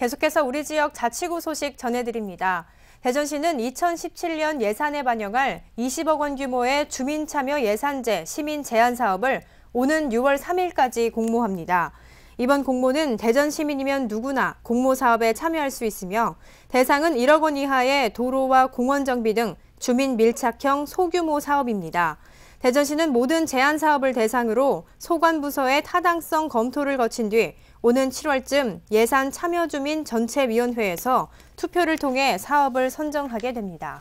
계속해서 우리 지역 자치구 소식 전해드립니다. 대전시는 2017년 예산에 반영할 20억 원 규모의 주민참여 예산제 시민 제안 사업을 오는 6월 3일까지 공모합니다. 이번 공모는 대전 시민이면 누구나 공모 사업에 참여할 수 있으며 대상은 1억 원 이하의 도로와 공원 정비 등 주민 밀착형 소규모 사업입니다. 대전시는 모든 제한 사업을 대상으로 소관부서의 타당성 검토를 거친 뒤 오는 7월쯤 예산 참여 주민 전체 위원회에서 투표를 통해 사업을 선정하게 됩니다.